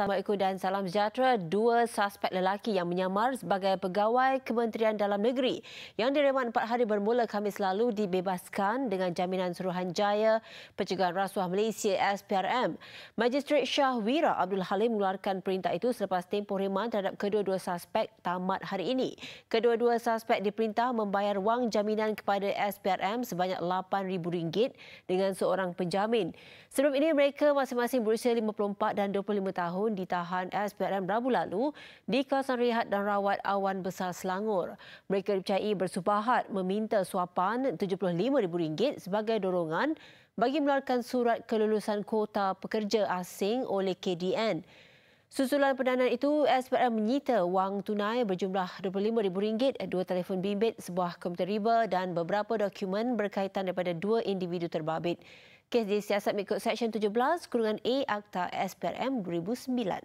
Assalamualaikum dan salam sejahtera. Dua suspek lelaki yang menyamar sebagai pegawai Kementerian Dalam Negeri yang direman empat hari bermula Khamis lalu dibebaskan dengan jaminan Suruhanjaya Pencegahan Rasuah Malaysia SPRM. Magistrate Shah Wira Abdul Halim mengeluarkan perintah itu selepas tempoh reman terhadap kedua-dua suspek tamat hari ini. Kedua-dua suspek diperintah membayar wang jaminan kepada SPRM sebanyak rm ringgit dengan seorang penjamin. Sebelum ini mereka masing-masing berusia 54 dan 25 tahun tahun ditahan eh, SPRM Rabu lalu di kawasan rehat dan rawat awan besar Selangor. Mereka dipercayai bersubahat meminta suapan RM75,000 sebagai dorongan bagi meluarkan surat kelulusan kuota pekerja asing oleh KDN. Susulan pendanaan itu, eh, SPRM menyita wang tunai berjumlah RM25,000, eh, dua telefon bimbit, sebuah komputer riba dan beberapa dokumen berkaitan daripada dua individu terbabit. Kes di siasat mengikut Seksyen 17 Kurungan A Akta SPRM 2009.